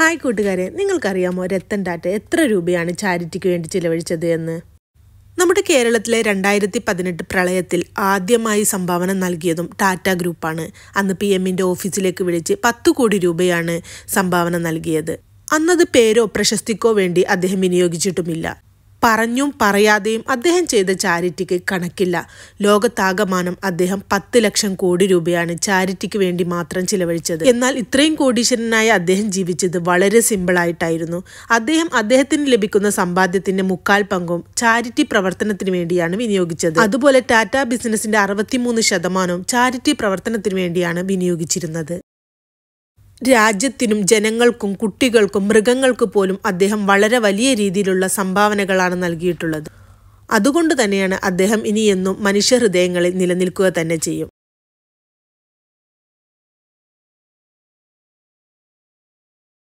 hi കൂട്ടുകാരെ നിങ്ങൾക്കറിയാമോ രത്തൻ ടാറ്റ എത്ര രൂപയാണ് ചാരിറ്റിക്ക് വേണ്ടി ചിലവഴിച്ചത് എന്ന് നമ്മുടെ കേരളത്തിലെ രണ്ടായിരത്തി പതിനെട്ട് പ്രളയത്തിൽ ആദ്യമായി സംഭാവന നൽകിയതും ടാറ്റ ഗ്രൂപ്പാണ് അന്ന് പി എമ്മിൻ്റെ ഓഫീസിലേക്ക് വിളിച്ച് പത്ത് കോടി രൂപയാണ് സംഭാവന നൽകിയത് അന്നത് പേരോ പ്രശസ്തിക്കോ വേണ്ടി അദ്ദേഹം വിനിയോഗിച്ചിട്ടുമില്ല പറഞ്ഞും പറയാതെയും അദ്ദേഹം ചെയ്ത ചാരിറ്റിക്ക് കണക്കില്ല ലോകത്താകമാനം അദ്ദേഹം പത്ത് ലക്ഷം കോടി രൂപയാണ് ചാരിറ്റിക്ക് വേണ്ടി മാത്രം ചിലവഴിച്ചത് എന്നാൽ ഇത്രയും കോടീശ്വരനായ അദ്ദേഹം ജീവിച്ചത് വളരെ സിമ്പിളായിട്ടായിരുന്നു അദ്ദേഹം അദ്ദേഹത്തിന് ലഭിക്കുന്ന സമ്പാദ്യത്തിന്റെ മുക്കാൽ പങ്കും ചാരിറ്റി പ്രവർത്തനത്തിന് വേണ്ടിയാണ് വിനിയോഗിച്ചത് അതുപോലെ ടാറ്റ ബിസിനസിന്റെ അറുപത്തിമൂന്ന് ശതമാനവും ചാരിറ്റി പ്രവർത്തനത്തിന് വേണ്ടിയാണ് വിനിയോഗിച്ചിരുന്നത് രാജ്യത്തിനും ജനങ്ങൾക്കും കുട്ടികൾക്കും മൃഗങ്ങൾക്ക് പോലും അദ്ദേഹം വളരെ വലിയ രീതിയിലുള്ള സംഭാവനകളാണ് നൽകിയിട്ടുള്ളത് അതുകൊണ്ട് തന്നെയാണ് അദ്ദേഹം ഇനിയെന്നും മനുഷ്യഹൃദയങ്ങളിൽ നിലനിൽക്കുക തന്നെ ചെയ്യും